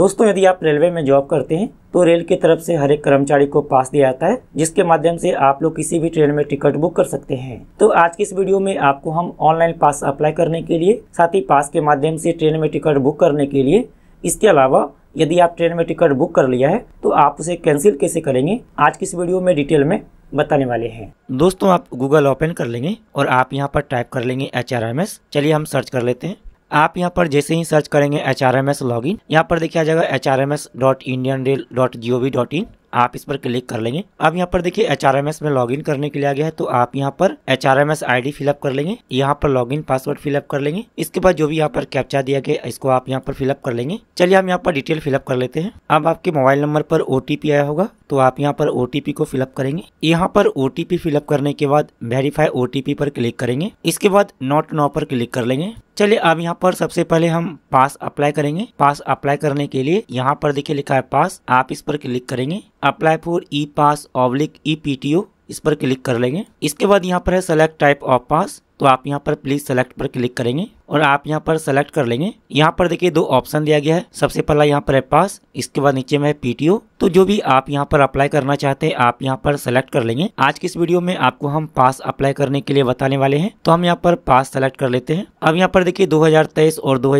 दोस्तों यदि आप रेलवे में जॉब करते हैं तो रेल की तरफ से हर एक कर्मचारी को पास दिया जाता है जिसके माध्यम से आप लोग किसी भी ट्रेन में टिकट बुक कर सकते हैं तो आज की इस वीडियो में आपको हम ऑनलाइन पास अप्लाई करने के लिए साथ ही पास के माध्यम से ट्रेन में टिकट बुक करने के लिए इसके अलावा यदि आप ट्रेन में टिकट बुक कर लिया है तो आप उसे कैंसिल कैसे करेंगे आज की इस वीडियो में डिटेल में बताने वाले हैं दोस्तों आप गूगल ओपन कर लेंगे और आप यहाँ पर टाइप कर लेंगे एच चलिए हम सर्च कर लेते हैं आप यहाँ पर जैसे ही सर्च करेंगे H R M S log in यहाँ पर देखिए आ जाएगा H R M S dot Indian Rail dot G O V dot in आप इस पर क्लिक कर लेंगे अब यहाँ पर देखिए एच में लॉग करने के लिए आ गया है तो आप यहाँ पर एच आर एम फिलअप कर लेंगे यहाँ पर लॉग पासवर्ड फिलअप कर लेंगे इसके बाद जो भी यहाँ पर कैप्चा दिया गया इसको आप यहाँ पर फिलअप कर लेंगे चलिए हम यहाँ पर डिटेल फिलअप कर लेते हैं अब आपके मोबाइल नंबर पर ओ आया होगा तो आप यहाँ पर ओ को फिलअप करेंगे यहाँ पर ओ फिलअप करने के बाद वेरीफाई ओ पर क्लिक करेंगे इसके बाद नॉट नो पर क्लिक कर लेंगे चलिए अब यहाँ पर सबसे पहले हम पास अप्लाई करेंगे पास अप्लाई करने के लिए यहाँ पर देखिए लिखा है पास आप इस पर क्लिक करेंगे apply for E pass oblique E O इस पर क्लिक कर लेंगे इसके बाद यहाँ पर है सेलेक्ट टाइप ऑफ पास तो आप यहाँ पर प्लीज सेलेक्ट पर क्लिक करेंगे और आप यहाँ पर सेलेक्ट कर लेंगे यहाँ पर देखिए दो ऑप्शन दिया गया है सबसे पहला यहाँ पर है पास इसके बाद नीचे में है पीटीओ तो जो भी आप यहाँ पर अप्लाई करना चाहते हैं आप यहाँ पर सेलेक्ट कर लेंगे आज की इस वीडियो में आपको हम पास अप्लाई करने के लिए बताने वाले हैं तो हम यहाँ पर पास सेलेक्ट कर लेते हैं अब यहाँ पर देखिए दो और दो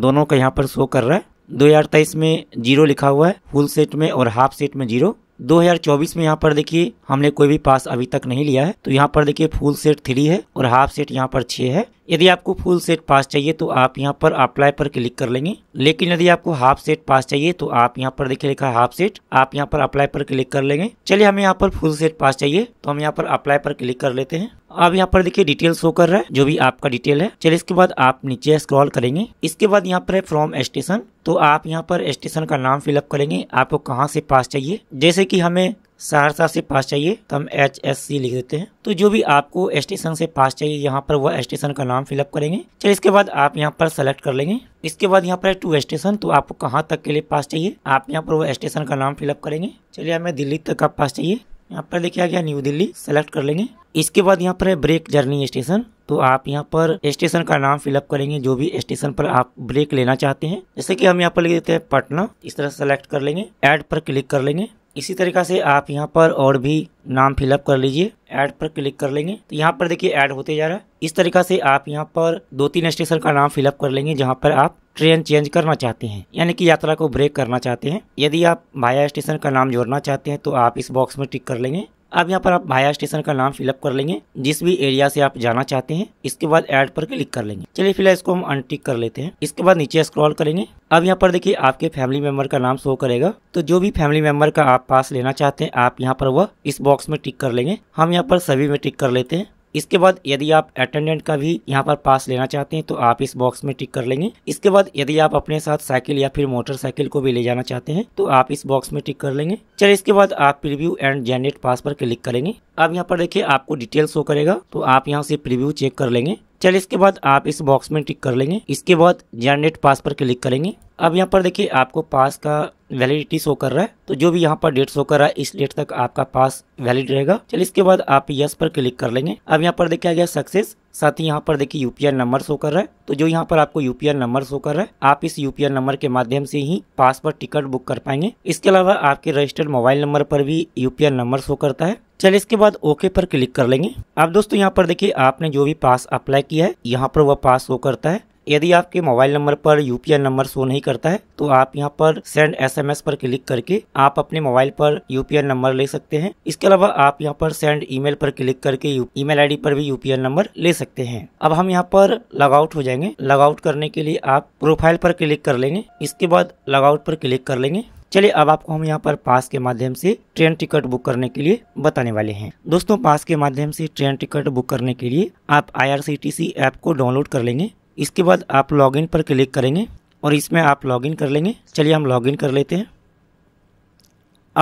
दोनों का यहाँ पर शो कर रहा है 2023 में जीरो लिखा हुआ है फुल सेट में और हाफ सेट में जीरो 2024 में यहाँ पर देखिए हमने कोई भी पास अभी तक नहीं लिया है तो यहाँ पर देखिए फुल सेट थ्री है और हाफ सेट यहाँ पर छः है यदि आपको फुल सेट पास चाहिए तो आप यहाँ पर अप्लाई पर क्लिक कर लेंगे लेकिन यदि आपको हाफ सेट पास चाहिए तो आप यहाँ पर देखिए लिखा हाफ सेट आप यहाँ पर अप्लाई पर क्लिक कर लेंगे चलिए हमें यहाँ पर फुल सेट पास चाहिए तो हम यहाँ पर अप्लाई पर क्लिक कर लेते हैं अब यहाँ पर देखिए डिटेल शो कर रहा है जो भी आपका डिटेल है चलिए इसके बाद आप नीचे स्क्रॉल करेंगे इसके बाद यहाँ पर है फ्रॉम स्टेशन तो आप यहाँ पर स्टेशन का नाम फिलअप करेंगे आपको कहाँ से पास चाहिए जैसे कि हमें सहरसा से पास चाहिए तो हम एच एस सी लिख देते हैं तो जो भी आपको स्टेशन से पास चाहिए यहाँ पर वह स्टेशन का नाम फिलअप करेंगे चलिए इसके बाद आप यहाँ पर सेलेक्ट कर लेंगे इसके बाद यहाँ पर है टू स्टेशन तो आपको कहाँ तक के लिए पास चाहिए आप यहाँ पर वह स्टेशन का नाम फिलअप करेंगे चलिए हमें दिल्ली तक का पास चाहिए यहाँ पर देखिए आ गया न्यू दिल्ली सेलेक्ट कर लेंगे इसके बाद यहाँ पर है ब्रेक जर्नी स्टेशन तो आप यहाँ पर स्टेशन का नाम फिलअप करेंगे जो भी स्टेशन पर आप ब्रेक लेना चाहते हैं जैसे कि हम यहाँ पर लिख देते हैं पटना इस तरह सेलेक्ट कर लेंगे ऐड पर क्लिक कर लेंगे इसी तरीका से आप यहाँ पर और भी नाम फिलअप कर लीजिए ऐड पर क्लिक कर लेंगे तो यहाँ पर देखिए ऐड होते जा रहा है इस तरीका से आप यहाँ पर दो तीन स्टेशन का नाम फिलअप कर लेंगे जहाँ पर आप ट्रेन चेंज करना चाहते हैं यानी कि यात्रा को ब्रेक करना चाहते हैं यदि आप भाया स्टेशन का नाम जोड़ना चाहते हैं तो आप इस बॉक्स में टिक कर लेंगे अब यहाँ पर आप भाया स्टेशन का नाम फिलअप कर लेंगे जिस भी एरिया से आप जाना चाहते हैं इसके बाद एड पर क्लिक कर लेंगे चलिए फिलहाल इसको हम अनटिक कर लेते हैं इसके बाद नीचे स्क्रॉल करेंगे अब यहाँ पर देखिए आपके फैमिली मेंबर का नाम शो करेगा तो जो भी फैमिली मेंबर का आप पास लेना चाहते हैं आप यहाँ पर वह इस बॉक्स में टिक कर लेंगे हम यहाँ पर सभी में टिक कर लेते हैं इसके बाद यदि आप अटेंडेंट का भी यहाँ पर पास लेना चाहते हैं तो आप इस बॉक्स में टिक कर लेंगे इसके बाद यदि आप अपने साथ साइकिल या फिर मोटरसाइकिल को भी ले जाना चाहते हैं तो आप इस बॉक्स में टिक कर लेंगे चलिए इसके बाद आप प्रीव्यू एंड जेनरेट पास पर क्लिक करेंगे अब यहाँ पर देखिए आपको डिटेल शो करेगा तो आप यहाँ से प्रीव्यू चेक कर लेंगे चलिए इसके बाद आप इस बॉक्स में टिक कर लेंगे इसके बाद जनरेट पास पर क्लिक करेंगे अब यहाँ पर देखिए आपको पास का वैलिडिटी शो कर रहा है तो जो भी यहाँ पर डेट शो कर रहा है इस डेट तक आपका पास वैलिड रहेगा चलिए इसके बाद आप यस पर क्लिक कर लेंगे अब यहाँ पर देखिए आ गया सक्सेस साथ ही यहाँ पर देखिए यूपीआई नंबर शो कर रहा है तो जो यहाँ पर आपको यूपीआई नंबर शो कर रहा है आप इस यूपीआई नंबर के माध्यम से ही पास पर टिकट बुक कर पाएंगे इसके अलावा आपके रजिस्टर्ड मोबाइल नंबर पर भी यूपीआई नंबर शो करता है चलिए इसके बाद ओके पर क्लिक कर लेंगे अब दोस्तों यहाँ पर देखिए आपने जो भी पास अप्लाई किया है यहाँ पर वह पास शो करता है यदि आपके मोबाइल नंबर पर यूपीआई नंबर शो नहीं करता है तो आप यहाँ पर सेंड एसएमएस पर क्लिक करके आप अपने मोबाइल पर यूपीआई नंबर ले सकते हैं इसके अलावा आप यहाँ पर सेंड ईमेल पर क्लिक करके ईमेल आईडी पर भी यूपीआई नंबर ले सकते हैं अब हम यहाँ पर लॉगआउट हो जाएंगे लॉगआउट करने के लिए आप प्रोफाइल पर क्लिक कर लेंगे इसके बाद लॉगआउट पर क्लिक कर लेंगे चलिए अब आपको हम यहाँ पर पास के माध्यम से ट्रेन टिकट बुक करने के लिए बताने वाले हैं दोस्तों पास के माध्यम से ट्रेन टिकट बुक करने के लिए आप आईआरसीटीसी ऐप को डाउनलोड कर लेंगे इसके बाद आप लॉगिन पर क्लिक करेंगे और इसमें आप लॉगिन कर लेंगे चलिए हम लॉगिन कर लेते हैं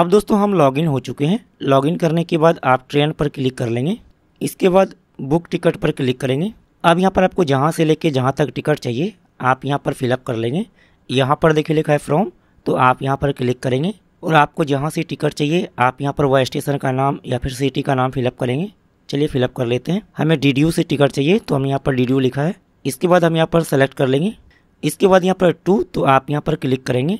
अब दोस्तों हम लॉगिन हो चुके हैं लॉगिन करने के बाद आप ट्रेन पर क्लिक कर लेंगे इसके बाद बुक टिकट पर क्लिक करेंगे अब यहाँ पर आपको जहाँ से लेके जहाँ तक टिकट चाहिए आप यहाँ पर फिलअप कर लेंगे यहाँ पर देखिए लिखा है फ्रॉम तो आप यहाँ पर क्लिक करेंगे और आपको जहाँ से टिकट चाहिए आप यहाँ पर वह स्टेशन का नाम या फिर सिटी का नाम फिलअप करेंगे चलिए फिलअप कर लेते हैं हमें डी से टिकट चाहिए तो हम यहाँ पर डी लिखा है इसके बाद हम यहाँ पर सेलेक्ट कर लेंगे इसके बाद यहाँ पर टू तो आप यहाँ पर क्लिक करेंगे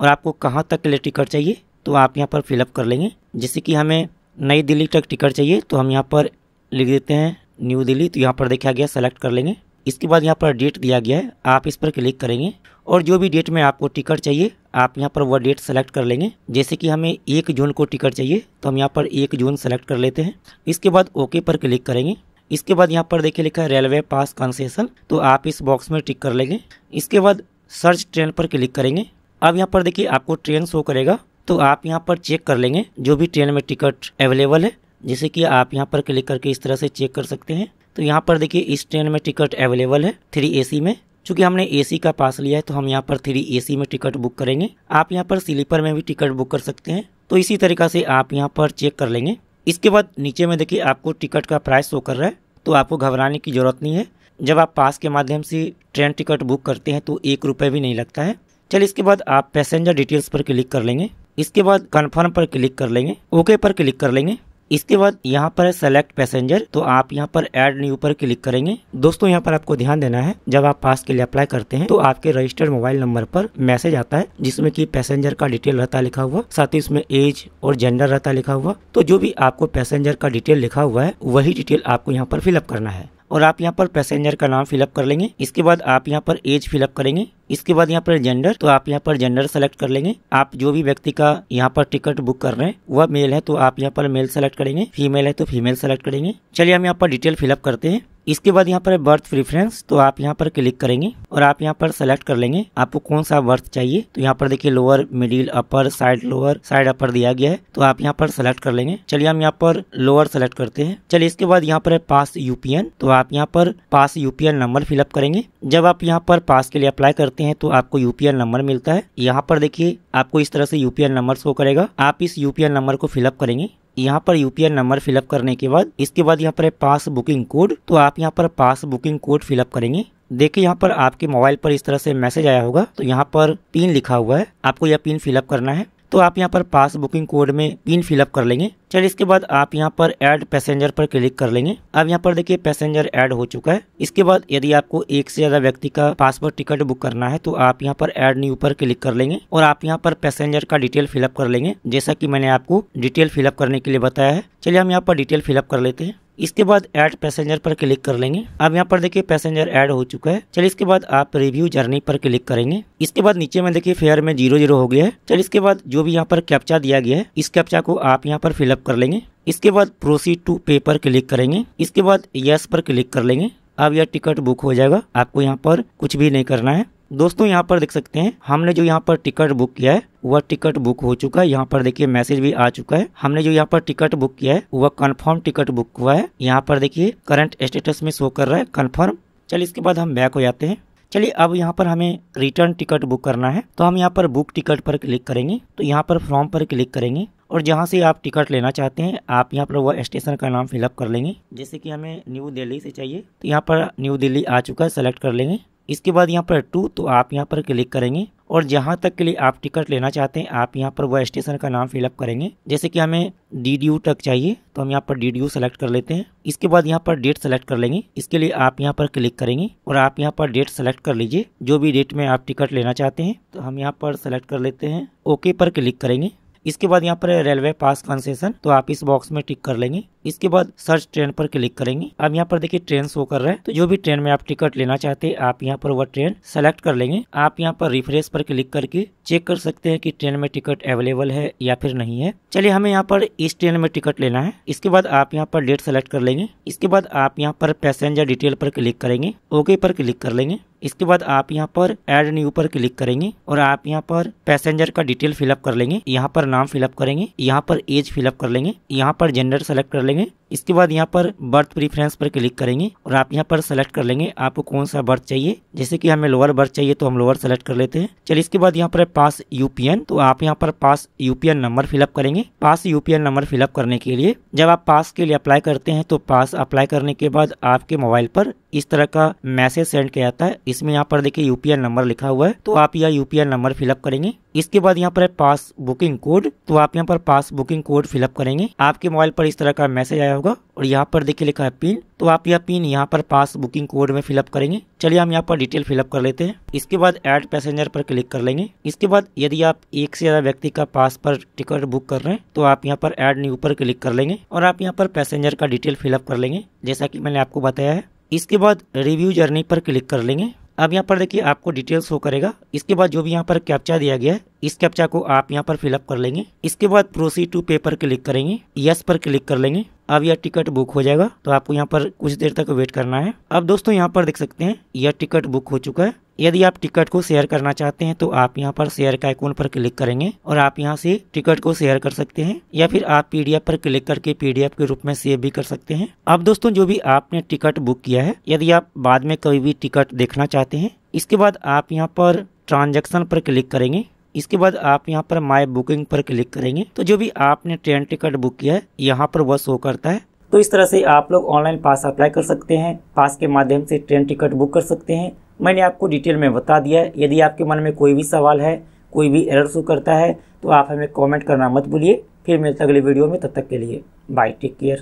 और आपको कहाँ तक के लिए टिकट चाहिए तो आप यहाँ पर फिलअप कर लेंगे जैसे कि हमें नई दिल्ली तक टिकट चाहिए तो हम यहाँ पर लिख देते हैं न्यू दिल्ली तो यहाँ पर देखा गया सेलेक्ट कर लेंगे इसके बाद यहाँ पर डेट दिया गया है आप इस पर क्लिक करेंगे और जो भी डेट में आपको टिकट चाहिए आप यहाँ पर वह डेट सेलेक्ट कर लेंगे जैसे कि हमें एक जून को टिकट चाहिए तो हम यहाँ पर एक जून सेलेक्ट कर लेते हैं इसके बाद ओके पर क्लिक करेंगे इसके बाद यहाँ पर देखिए लिखा है रेलवे पास कंसेशन तो आप इस बॉक्स में टिक कर लेंगे इसके बाद सर्च ट्रेन पर क्लिक करेंगे अब यहाँ पर देखिए आपको ट्रेन शो करेगा तो आप यहाँ पर चेक कर लेंगे जो भी ट्रेन में टिकट अवेलेबल है जैसे कि आप यहाँ पर क्लिक करके इस तरह से चेक कर सकते हैं तो यहाँ पर देखिए इस ट्रेन में टिकट अवेलेबल है थ्री एसी में चूंकि हमने एसी का पास लिया है तो हम यहाँ पर थ्री एसी में टिकट बुक करेंगे आप यहाँ पर स्लीपर में भी टिकट बुक कर सकते हैं तो इसी तरीका से आप यहाँ पर चेक कर लेंगे इसके बाद नीचे में देखिए आपको टिकट का प्राइस शो कर रहा है तो आपको घबराने की ज़रूरत नहीं है जब आप पास के माध्यम से ट्रेन टिकट बुक करते हैं तो एक रुपये भी नहीं लगता है चलिए इसके बाद आप पैसेंजर डिटेल्स पर क्लिक कर लेंगे इसके बाद कन्फर्म पर क्लिक कर लेंगे ओके पर क्लिक कर लेंगे इसके बाद यहाँ पर है सेलेक्ट पैसेंजर तो आप यहाँ पर एड न्यू पर क्लिक करेंगे दोस्तों यहाँ पर आपको ध्यान देना है जब आप पास के लिए अप्लाई करते हैं तो आपके रजिस्टर्ड मोबाइल नंबर पर मैसेज आता है जिसमें की पैसेंजर का डिटेल रहता लिखा हुआ साथ ही उसमें एज और जेंडर रहता लिखा हुआ तो जो भी आपको पैसेंजर का डिटेल लिखा हुआ है वही डिटेल आपको यहाँ पर फिलअप करना है और आप यहाँ पर पैसेंजर का नाम फिलअप कर लेंगे इसके बाद आप यहाँ पर एज फिलअप करेंगे इसके बाद यहाँ पर जेंडर तो आप यहाँ पर जेंडर सेलेक्ट कर लेंगे आप जो भी व्यक्ति का यहाँ पर टिकट बुक कर रहे हैं वह मेल है तो आप यहाँ पर मेल सेलेक्ट करेंगे फीमेल है तो फीमेल सेलेक्ट करेंगे चलिए हम यहाँ पर डिटेल फिलअप करते हैं इसके बाद यहाँ पर बर्थ प्रिफरेंस तो आप यहाँ पर क्लिक करेंगे और आप यहाँ पर सेलेक्ट कर लेंगे आपको कौन सा बर्थ चाहिए तो यहाँ पर देखिए lower middle upper side lower side upper दिया गया है तो आप यहाँ पर सेलेक्ट कर लेंगे चलिए हम यहाँ पर लोअर सेलेक्ट करते हैं चलिए इसके बाद यहाँ पर है पास यूपीएन तो आप यहाँ पर पास यूपीएन नंबर फिलअप करेंगे जब आप यहाँ पर पास के लिए अप्लाई करते करते हैं तो आपको यूपीएल नंबर मिलता है यहाँ पर देखिए आपको इस तरह से यूपीएल नंबर शो करेगा आप इस यूपीएल नंबर को फिलअप करेंगे यहाँ पर यूपीएल नंबर फिलअप करने के बाद इसके बाद यहाँ पर है पास बुकिंग कोड तो आप यहाँ पर पास बुकिंग कोड फिलअप करेंगे देखिए यहाँ पर आपके मोबाइल पर इस तरह से मैसेज आया होगा तो यहाँ पर पिन लिखा हुआ है आपको यह पिन फिलअप करना है तो आप यहाँ पर पास बुकिंग कोड में पिन फिलअप कर लेंगे चलिए इसके बाद आप यहाँ पर ऐड पैसेंजर पर क्लिक कर लेंगे अब यहाँ पर देखिए पैसेंजर ऐड हो चुका है इसके बाद यदि आपको एक से ज्यादा व्यक्ति का पासपोर्ट टिकट बुक करना है तो आप यहाँ पर ऐड न्यू पर क्लिक कर लेंगे और आप यहाँ पर पैसेंजर का डिटेल फिलअप कर लेंगे जैसा की मैंने आपको डिटेल फिलअप करने के लिए बताया है चलिए हम यहाँ पर डिटेल फिलअप कर लेते हैं इसके बाद ऐड पैसेंजर पर क्लिक कर लेंगे अब यहाँ पर देखिए पैसेंजर ऐड हो चुका है चलिए इसके बाद आप रिव्यू जर्नी पर क्लिक करेंगे इसके बाद नीचे में देखिए फेयर में जीरो जीरो हो गया है चलिए इसके बाद जो भी यहाँ पर कैप्चा दिया गया है इस कैप्चा को आप यहाँ पर फिलअप कर लेंगे इसके बाद प्रोसीड टू पे पर क्लिक करेंगे इसके बाद यस पर क्लिक कर लेंगे अब यह टिकट बुक हो जाएगा आपको यहाँ पर कुछ भी नहीं करना है दोस्तों यहाँ पर देख सकते हैं हमने जो यहाँ पर टिकट बुक किया है वह टिकट बुक हो चुका है यहाँ पर देखिए मैसेज भी आ चुका है हमने जो यहाँ पर टिकट बुक किया है वह कंफर्म टिकट बुक हुआ है यहाँ पर देखिए करंट स्टेटस में शो कर रहा है कंफर्म चलिए इसके बाद हम बैक हो जाते हैं चलिए अब यहाँ पर हमें रिटर्न टिकट बुक करना है तो हम यहाँ पर बुक टिकट पर क्लिक करेंगे तो यहाँ पर फॉर्म पर क्लिक करेंगे और जहाँ से आप टिकट लेना चाहते हैं आप यहाँ पर वह स्टेशन का नाम फिलअप कर लेंगे जैसे कि हमें न्यू दिल्ली से चाहिए तो यहाँ पर न्यू दिल्ली आ चुका है सेलेक्ट कर लेंगे इसके बाद यहाँ पर टू तो आप यहाँ पर क्लिक करेंगे और जहाँ तक के लिए आप टिकट लेना चाहते हैं आप यहाँ पर वह स्टेशन का नाम फिलअप करेंगे जैसे कि हमें डी डी यू तक चाहिए तो हम यहाँ पर डी डी यू सेलेक्ट कर लेते हैं इसके बाद यहाँ पर डेट सेलेक्ट कर लेंगे इसके लिए आप यहाँ पर क्लिक करेंगे और आप यहाँ पर डेट सेलेक्ट कर लीजिए जो भी डेट में आप टिकट लेना चाहते हैं तो हम यहाँ पर सेलेक्ट कर लेते हैं ओके पर क्लिक करेंगे इसके बाद यहाँ पर रेलवे पास कंसेशन तो आप इस बॉक्स में टिक कर लेंगे इसके बाद सर्च ट्रेन पर क्लिक करेंगे अब यहाँ पर देखिए ट्रेन शो कर रहे हैं तो जो भी ट्रेन में आप टिकट लेना चाहते हैं आप यहाँ पर वह ट्रेन सेलेक्ट कर लेंगे आप यहाँ पर रिफ्रेश पर क्लिक करके चेक कर सकते हैं कि ट्रेन में टिकट अवेलेबल है या फिर नहीं है चलिए हमें यहाँ पर इस ट्रेन में टिकट लेना है इसके बाद आप यहाँ पर डेट सेलेक्ट कर लेंगे इसके बाद आप यहाँ पर पैसेंजर डिटेल पर क्लिक करेंगे ओके पर क्लिक कर लेंगे इसके बाद आप यहाँ पर एड न्यू पर क्लिक करेंगे और आप यहाँ पर पैसेंजर का डिटेल फिलअप कर लेंगे यहाँ पर नाम फिलअप करेंगे यहाँ पर एज फिलअप कर लेंगे यहाँ पर जेंडर सेलेक्ट कर लेंगे लेंगे इसके बाद यहाँ पर बर्थ प्रीफ्रेंस पर क्लिक करेंगे और आप यहाँ पर सेलेक्ट कर लेंगे आपको कौन सा बर्थ चाहिए जैसे कि हमें लोअर बर्थ चाहिए तो हम लोअर सेलेक्ट कर लेते हैं चलिए इसके बाद यहाँ पर पास यूपीएन तो आप यहाँ पर पास यूपीएन नंबर फिलअप करेंगे पास यूपीएन नंबर फिलअप करने के लिए जब आप पास के लिए अप्लाई करते हैं तो पास अप्लाई करने के बाद आपके मोबाइल पर इस तरह का मैसेज सेंड किया जाता है इसमें यहाँ पर देखिए यूपीआई नंबर लिखा हुआ है तो आप यह यूपीआई नंबर फिलअप करेंगे इसके बाद यहाँ पर है पास बुकिंग कोड तो आप यहाँ पर पास बुकिंग कोड फिलअप करेंगे आपके मोबाइल पर इस तरह का मैसेज आया होगा और यहाँ पर देखिए लिखा है पिन तो आप यह पिन यहाँ पर पास बुकिंग कोड में फिलअप करेंगे चलिए हम यहाँ पर डिटेल फिलअप कर लेते हैं इसके बाद एड पैसेंजर पर क्लिक कर लेंगे इसके बाद यदि आप एक से ज्यादा व्यक्ति का पास पर टिकट बुक कर रहे हैं तो आप यहाँ पर एड न्यू पर क्लिक कर लेंगे और आप यहाँ पर पैसेंजर का डिटेल फिलअप कर लेंगे जैसा की मैंने आपको बताया है इसके बाद रिव्यू जर्नी पर क्लिक कर लेंगे अब यहाँ पर देखिए आपको डिटेल शो करेगा इसके बाद जो भी यहाँ पर कैप्चा दिया गया है इस कैप्चा को आप यहाँ पर फिलअप कर लेंगे इसके बाद प्रोसीड टू पे पर क्लिक करेंगे यस पर क्लिक कर लेंगे अब यह टिकट बुक हो जाएगा तो आपको यहाँ पर कुछ देर तक वेट करना है अब दोस्तों यहाँ पर देख सकते हैं यह टिकट बुक हो चुका है यदि आप टिकट को शेयर करना चाहते हैं तो आप यहाँ पर शेयर के आइकोन पर क्लिक करेंगे और आप यहाँ से टिकट को शेयर कर सकते हैं या फिर आप पीडीएफ पर क्लिक करके पीडीएफ के रूप में सेव भी कर सकते हैं अब दोस्तों जो भी आपने टिकट बुक किया है यदि आप बाद में कभी भी टिकट देखना चाहते हैं इसके बाद आप यहाँ पर ट्रांजेक्शन पर क्लिक करेंगे इसके बाद आप यहाँ पर माई बुकिंग पर क्लिक करेंगे तो जो भी आपने ट्रेन टिकट बुक किया है यहाँ पर वह शो करता है तो इस तरह से आप लोग ऑनलाइन पास अप्लाई कर सकते हैं पास के माध्यम से ट्रेन टिकट बुक कर सकते हैं मैंने आपको डिटेल में बता दिया यदि आपके मन में कोई भी सवाल है कोई भी एरर शो करता है तो आप हमें कमेंट करना मत भूलिए फिर मिलते अगले वीडियो में तब तक के लिए बाय टेक केयर